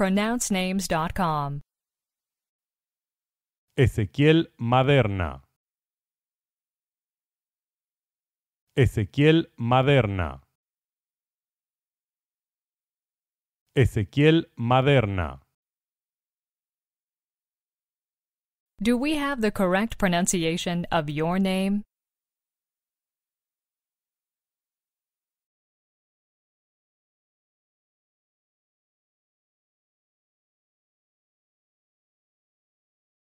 pronouncenames.com. Ezequiel Maderna. Ezequiel Maderna. Ezequiel Maderna. Do we have the correct pronunciation of your name?